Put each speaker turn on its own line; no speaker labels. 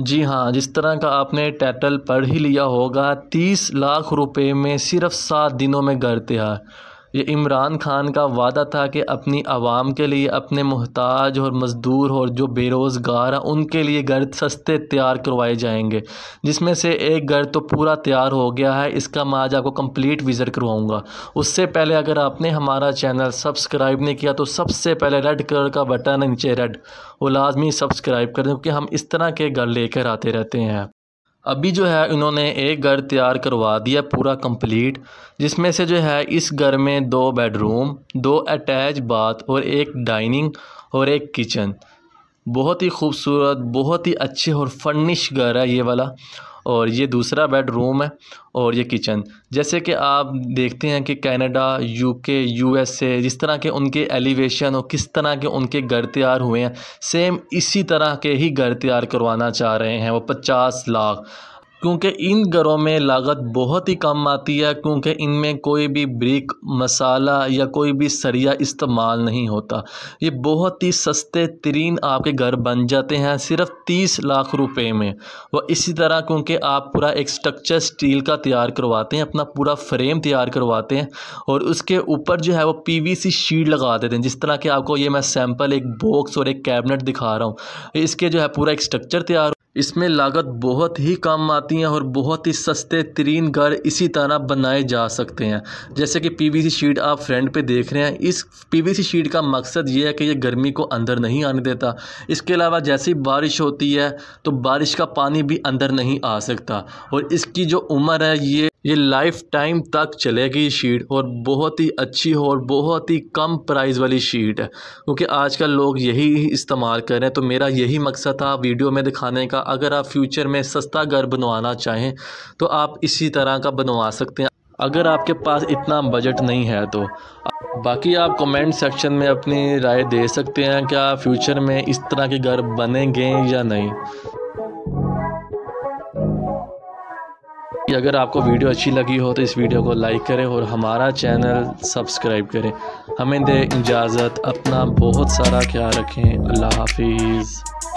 जी हाँ जिस तरह का आपने टाइटल पढ़ ही लिया होगा तीस लाख रुपए में सिर्फ सात दिनों में घर तैयार ये इमरान खान का वादा था कि अपनी आवाम के लिए अपने मोहताज और मज़दूर और जो बेरोज़गार हैं उनके लिए घर सस्ते तैयार करवाए जाएंगे जिसमें से एक घर तो पूरा तैयार हो गया है इसका मैं आज आपको कंप्लीट विज़िट करवाऊँगा उससे पहले अगर आपने हमारा चैनल सब्सक्राइब नहीं किया तो सबसे पहले रेड कलर का बटन है नीचे रेड वो लाजमी सब्सक्राइब कर दें क्योंकि हम इस तरह के घर लेकर आते रहते हैं अभी जो है इन्होंने एक घर तैयार करवा दिया पूरा कंप्लीट जिसमें से जो है इस घर में दो बेडरूम दो अटैच बाथ और एक डाइनिंग और एक किचन बहुत ही खूबसूरत बहुत ही अच्छे और फर्निश घर है ये वाला और ये दूसरा बेडरूम है और ये किचन जैसे कि आप देखते हैं कि कनाडा यूके यूएसए जिस तरह के उनके एलिवेशन और किस तरह के उनके घर तैयार हुए हैं सेम इसी तरह के ही घर तैयार करवाना चाह रहे हैं वो पचास लाख क्योंकि इन घरों में लागत बहुत ही कम आती है क्योंकि इनमें कोई भी ब्रिक मसाला या कोई भी सरिया इस्तेमाल नहीं होता ये बहुत ही सस्ते तरीन आपके घर बन जाते हैं सिर्फ तीस लाख रुपए में वह इसी तरह क्योंकि आप पूरा एक स्ट्रक्चर स्टील का तैयार करवाते हैं अपना पूरा फ्रेम तैयार करवाते हैं और उसके ऊपर जो है वो सी शीट लगा देते हैं जिस तरह के आपको ये मैं सैम्पल एक बॉक्स और एक कैबिनेट दिखा रहा हूँ इसके जो है पूरा एक स्ट्रक्चर तैयार इसमें लागत बहुत ही कम आती है और बहुत ही सस्ते तरीन घर इसी तरह बनाए जा सकते हैं जैसे कि पीवीसी शीट आप फ्रंट पे देख रहे हैं इस पीवीसी शीट का मकसद ये है कि ये गर्मी को अंदर नहीं आने देता इसके अलावा जैसी बारिश होती है तो बारिश का पानी भी अंदर नहीं आ सकता और इसकी जो उम्र है ये ये लाइफ टाइम तक चलेगी शीट और बहुत ही अच्छी हो और बहुत ही कम प्राइस वाली शीट है क्योंकि आजकल लोग यही इस्तेमाल कर रहे हैं तो मेरा यही मकसद था वीडियो में दिखाने का अगर आप फ्यूचर में सस्ता घर बनवाना चाहें तो आप इसी तरह का बनवा सकते हैं अगर आपके पास इतना बजट नहीं है तो बाकी आप कमेंट सेक्शन में अपनी राय दे सकते हैं क्या फ्यूचर में इस तरह के घर बनेंगे या नहीं अगर आपको वीडियो अच्छी लगी हो तो इस वीडियो को लाइक करें और हमारा चैनल सब्सक्राइब करें हमें दें इजाज़त अपना बहुत सारा ख्याल रखें अल्लाह हाफिज़